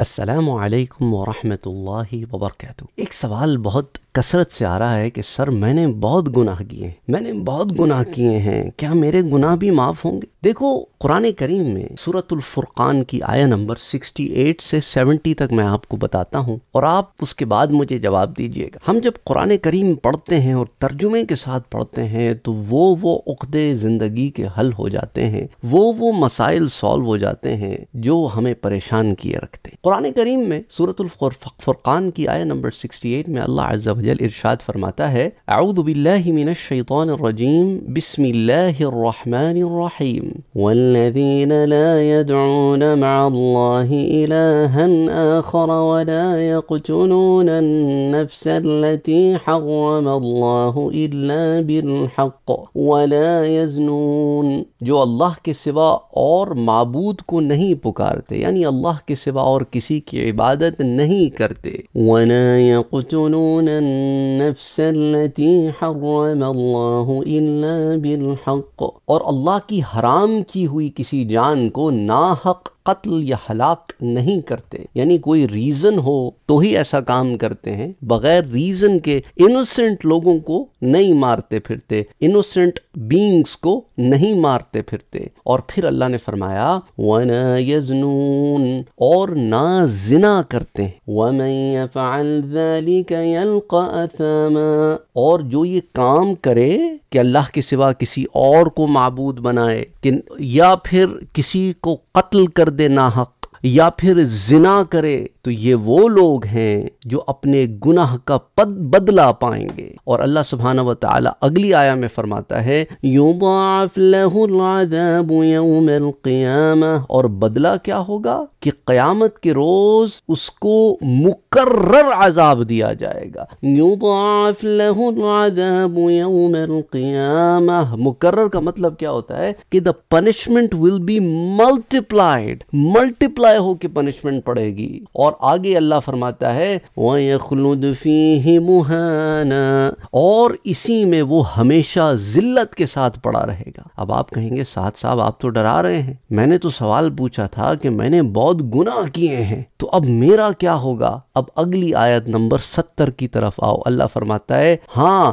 السلام عليكم ورحمة الله وبركاته ایک سوال بہت کثرت سے آ رہا ہے کہ سر میں نے بہت گناہ کیے ہیں میں نے بہت گناہ کیے ہیں کیا میرے گناہ بھی معاف ہوں گے دیکھو قرآن کریم میں صورت الفرقان کی آیا نمبر سکسٹی ایٹ سے سیونٹی تک میں آپ کو بتاتا ہوں اور آپ اس کے بعد مجھے جواب دیجئے گا ہم جب قرآن کریم پڑھتے ہیں اور ترجمے کے ساتھ پڑھتے ہیں تو وہ وہ عقدے زندگی کے حل ہو جاتے ہیں وہ وہ مسائل سالو ہو جاتے ہیں جو ہمیں پریشان کیے رکھتے ہیں قرآن کریم میں صورت الفرقان کی آیا نمبر سکسٹی ایٹ میں اللہ و وجل ارشاد فرماता है اعوذ باللہ من الشیطان الرجیم بسم اللہ الرحمن الرحیم والذین لا يدعون مع اللہ الہا آخر ولا يقتلون النفس التي حرم اللہ الا بالحق ولا يزنون جو اللہ کے سوا اور معبود کو نہیں پکارتے یعنی اللہ کے سوا اور کسی کی عبادت نہیں کرتے وَلَا يَقْتُلُونَ النفس التي حرم الله إلا بالحق और अल्लाह की हराम की हुई किसी जान को नाहक قتل یا ہلاک نہیں کرتے یعنی کوئی ریزن ہو تو ہی ایسا کام کرتے ہیں بغیر ریزن کے انوسنٹ لوگوں کو نہیں مارتے پھرتے انوسنٹ بینگز کو نہیں مارتے پھرتے اور پھر اللہ نے فرمایا وَنَا يَزْنُونَ اور نہ زنا کرتے ہیں وَمَنْ يَفْعَلْ ذَلِكَ يَلْقَ أَثَامًا اور جو یہ کام کرے کہ اللہ کے سوا کسی اور کو معبود بنائے کہ یا پھر کسی کو قتل کر دے دے ناحق یا پھر زنا کرے تو یہ وہ لوگ ہیں جو اپنے گناہ کا پد بدلا پائیں گے اور اللہ سبحانہ و تعالی اگلی آیا میں فرماتا ہے یضاعف العذاب یوم القیامہ اور بدلا کیا ہوگا کہ قیامت کے روز اس کو مقرر عذاب دیا جائے گا یضاعف له العذاب یوم القیامہ مقرر کا مطلب کیا ہوتا ہے کہ the punishment will be multiplied multiplied ہو پنشمنٹ پڑے گی اور آگے اللہ فرماتا ہے اور اسی میں وہ ہمیشہ ذلت کے ساتھ پڑا رہے گا اب آپ آپ کہیں گے ساتھ صاحب تو ڈرا رہے ہیں میں نے تو سوال پوچھا تھا کہ میں نے بہت گناہ کیے ہیں تو اب میرا کیا ہوگا اب اگلی آیت نمبر ستر کی طرف آؤ اللہ فرماتا ہے ہاں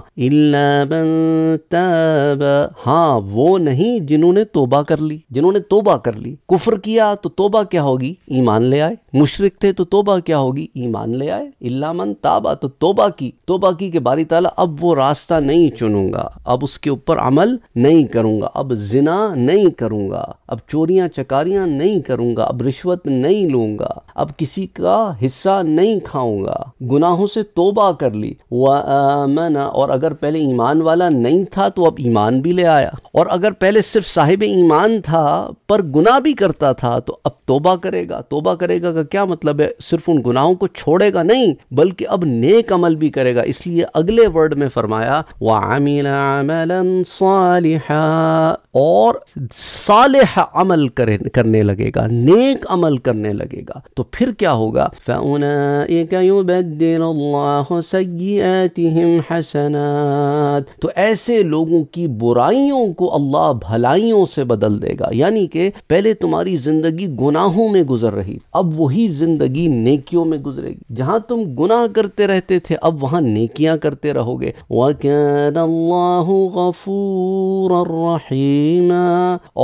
ہاں وہ نہیں جنہوں نے توبہ کر لی جنہوں نے توبہ کر لی کفر کیا تو توبہ کیا ہوگی ہوگی ایمان لے آئے مشرق تھے تو توبہ کیا ہوگی ایمان لے آئے اللہ من تابہ تو توبہ کی توبہ کی کہ باری تعالیٰ اب وہ راستہ نہیں چنوں گا اب اس کے اوپر عمل نہیں کروں گا اب زنا نہیں کروں گا اب چوریاں چکاریاں نہیں کروں گا اب رشوت نہیں لوں گا اب کسی کا حصہ نہیں کھاؤں گا گناہوں سے توبہ کر لی وآمنہ اور اگر پہلے ایمان والا نہیں تھا تو اب ایمان بھی لے آیا اور اگر پہلے صرف صاحب ایمان تھا پر گناہ بھی کرتا تھا تو اب توبہ کرے گا توبہ کرے گا کیا مطلب ہے صرف ان گناہوں کو چھوڑے گا نہیں بلکہ اب نیک عمل بھی کرے گا اس لیے اگلے ورڈ میں فرمایا وَعَمِلَ عَمَلًا صَالِحًا اور صالح عمل کرنے لگے گا نیک عمل کرنے لگے گا تو پھر کیا ہوگا يُبَدِّلُ اللَّهُ سَيِّئَاتِهِمْ حَسَنَاتِ تو ایسے لوگوں کی برائیوں کو اللہ بھلائیوں سے بدل دے گا یعنی کہ پہلے تمہاری زندگی گناہوں میں گزر رہی اب وہی زندگی نیکیوں میں گزرے گی جہاں تم گناہ کرتے رہتے تھے اب وہاں نیکیاں کرتے رہو گے وَكَانَ اللَّهُ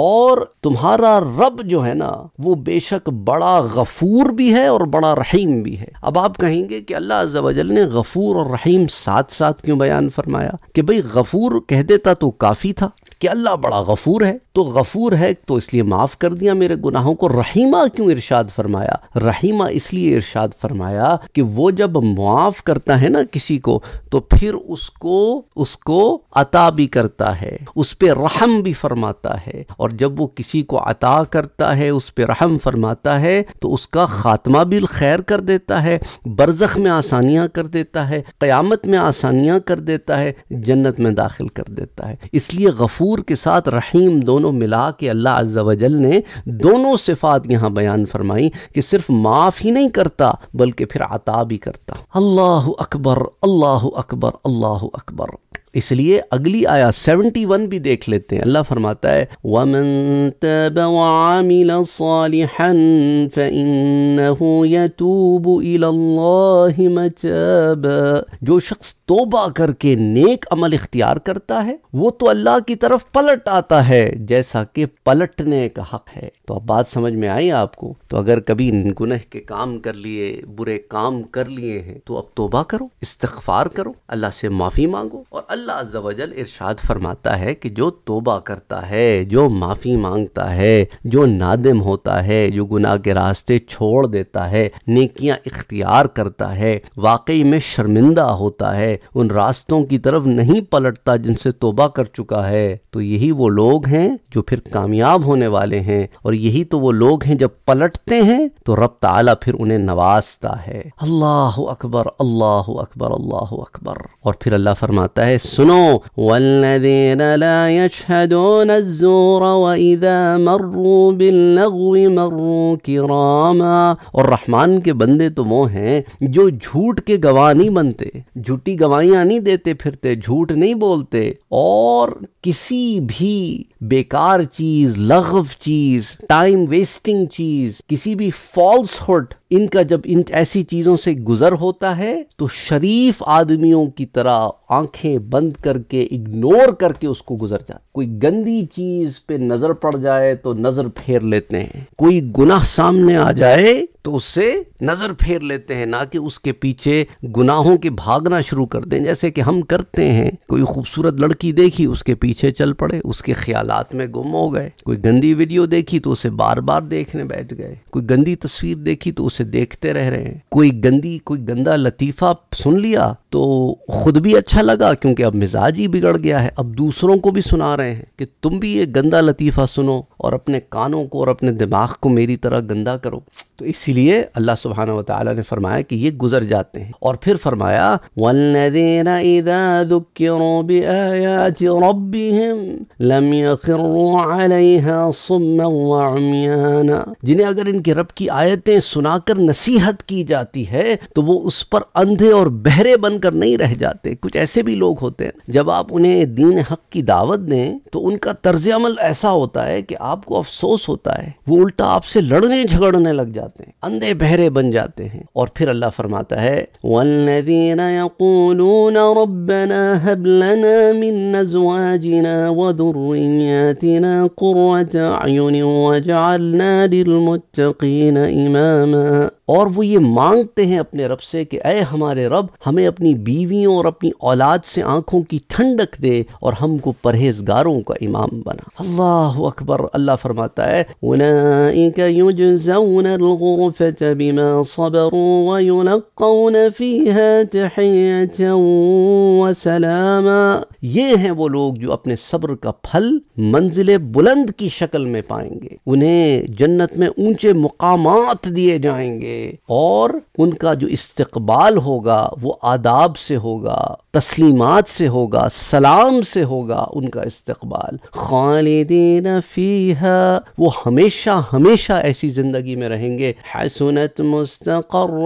اور تمہارا رب جو ہے نا وہ بے شک بڑا غفور بھی ہے اور بڑا رحیم بھی ہے اب آپ کہیں گے کہ اللہ عز و جل نے غفور اور رحیم ساتھ ساتھ کیوں بیان فرمایا کہ بھئی غفور کہہ دیتا تو کافی تھا کہ اللہ بڑا غفور ہے تو غفور ہے تو اس لیے معاف کر دیا میرے گناہوں کو رحیمہ کیوں ارشاد فرمایا رحیمہ اس لیے ارشاد فرمایا کہ وہ جب معاف کرتا ہے نا کسی کو تو پھر اس کو اس کو عطا بھی کرتا ہے اس پہ رحم بھی فرماتا ہے اور جب وہ کسی کو عطا کرتا ہے اس پہ رحم فرماتا ہے تو اس کا خاتمہ بھی خیر کر دیتا ہے برزخ میں آسانیاں کر دیتا ہے قیامت میں آسانیاں کر دیتا ہے جنت میں داخل کر دیتا ہے اس لیے غفور غفور کے ساتھ رحیم دونوں ملا کے اللہ عز و جل نے دونوں صفات یہاں بیان فرمائی کہ صرف معاف ہی نہیں کرتا بلکہ پھر عطا بھی کرتا اللہ اکبر اللہ اکبر اللہ اکبر اس لیے اگلی آیا سیونٹی ون بھی دیکھ لیتے ہیں اللہ فرماتا ہے وَمَن تَبَ صَالِحًا فَإِنَّهُ يَتُوبُ إِلَى اللَّهِ مَتَابًا جو شخص توبہ کر کے نیک عمل اختیار کرتا ہے وہ تو اللہ کی طرف پلٹ آتا ہے جیسا کہ پلٹنے کا حق ہے تو اب بات سمجھ میں آئی آپ کو تو اگر کبھی گناہ کے کام کر لیے برے کام کر لیے ہیں تو اب توبہ کرو استغفار کرو اللہ سے معافی مانگو اور اللہ اللہ عز و جل ارشاد فرماتا ہے کہ جو توبہ کرتا ہے جو معافی مانگتا ہے جو نادم ہوتا ہے جو گناہ کے راستے چھوڑ دیتا ہے نیکیاں اختیار کرتا ہے واقعی میں شرمندہ ہوتا ہے ان راستوں کی طرف نہیں پلٹتا جن سے توبہ کر چکا ہے تو یہی وہ لوگ ہیں جو پھر کامیاب ہونے والے ہیں اور یہی تو وہ لوگ ہیں جب پلٹتے ہیں تو رب تعالیٰ پھر انہیں نوازتا ہے اللہ اکبر اللہ اکبر اللہ اکبر اور پھر اللہ فرماتا ہے سنو والذین لا يشهدون الزور مروا مروا باللغو کراما اور رحمان کے بندے تو وہ ہیں جو جھوٹ کے گواہ نہیں بنتے جھوٹی گواہیاں نہیں دیتے پھرتے جھوٹ نہیں بولتے اور کسی بھی بیکار چیز لغف چیز ٹائم ویسٹنگ چیز کسی بھی فالس ہوڈ ان کا جب ان ایسی چیزوں سے گزر ہوتا ہے تو شریف آدمیوں کی طرح آنکھیں بند بند کر کے اگنور کر کے اس کو گزر جاتے کوئی گندی چیز پہ نظر پڑ جائے تو نظر پھیر لیتے ہیں کوئی گناہ سامنے آ جائے تو اس سے نظر پھیر لیتے ہیں نہ کہ اس کے پیچھے گناہوں کے بھاگنا شروع کر دیں جیسے کہ ہم کرتے ہیں کوئی خوبصورت لڑکی دیکھی اس کے پیچھے چل پڑے اس کے خیالات میں گم ہو گئے کوئی گندی ویڈیو دیکھی تو اسے بار بار دیکھنے بیٹھ گئے کوئی گندی تصویر دیکھی تو اسے دیکھتے رہ رہے ہیں کوئی گندی کوئی گندا لطیفہ سن لیا تو خود بھی اچھا لگا کیونکہ اب مزاج ہی بگڑ گیا ہے اب دوسروں کو بھی سنا رہے ہیں کہ تم بھی یہ گندا لطیفہ سنو اور اپنے کانوں کو اور اپنے دماغ کو میری طرح گندا کرو تو اسی لیے اللہ سبحانہ و تعالیٰ نے فرمایا کہ یہ گزر جاتے ہیں اور پھر فرمایا جنہیں اگر ان کے رب کی آیتیں سنا کر نصیحت کی جاتی ہے تو وہ اس پر اندھے اور بہرے بن کر نہیں رہ جاتے کچھ ایسے بھی لوگ ہوتے ہیں جب آپ انہیں دین حق کی دعوت دیں تو ان کا طرز عمل ایسا ہوتا ہے کہ آپ کو افسوس ہوتا ہے وہ الٹا آپ سے لڑنے جھگڑنے لگ جاتے ہیں اندھے بہرے بن جاتے ہیں اور پھر اللہ فرماتا ہے والذین یقولون ربنا هب لنا من ازواجنا وذرياتنا قرۃ اعین واجعلنا لِلْمُتَّقِينَ اماما اور وہ یہ مانگتے ہیں اپنے رب سے کہ اے ہمارے رب ہمیں اپنی بیویوں اور اپنی اولاد سے آنکھوں کی ٹھنڈک دے اور ہم کو پرہیزگاروں کا امام بنا اللہ اکبر اللہ فرماتا ہے وسلاما یہ ہیں وہ لوگ جو اپنے صبر کا پھل منزل بلند کی شکل میں پائیں گے انہیں جنت میں اونچے مقامات دیے جائیں گے اور ان کا جو استقبال ہوگا وہ آداب سے ہوگا تسلیمات سے ہوگا سلام سے ہوگا ان کا استقبال خالدین فیہا وہ ہمیشہ ہمیشہ ایسی زندگی میں رہیں گے حسنت مستقر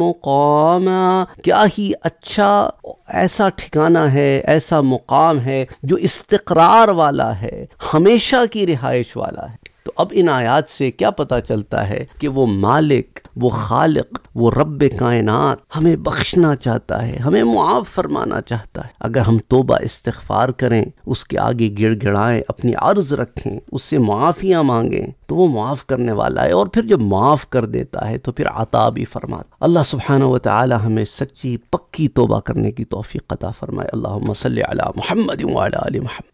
مقاما کیا ہی اچھا ایسا ٹھکانہ ہے ایسا مقام ہے جو استقرار والا ہے ہمیشہ کی رہائش والا ہے اب ان آیات سے کیا پتہ چلتا ہے کہ وہ مالک وہ خالق وہ رب کائنات ہمیں بخشنا چاہتا ہے ہمیں معاف فرمانا چاہتا ہے اگر ہم توبہ استغفار کریں اس کے آگے گڑ گڑائیں اپنی عرض رکھیں اس سے معافیاں مانگیں تو وہ معاف کرنے والا ہے اور پھر جب معاف کر دیتا ہے تو پھر عطا بھی فرماتا اللہ سبحانہ و ہمیں سچی پکی توبہ کرنے کی توفیق عطا فرمائے اللہم صلی علی وعلی علی محمد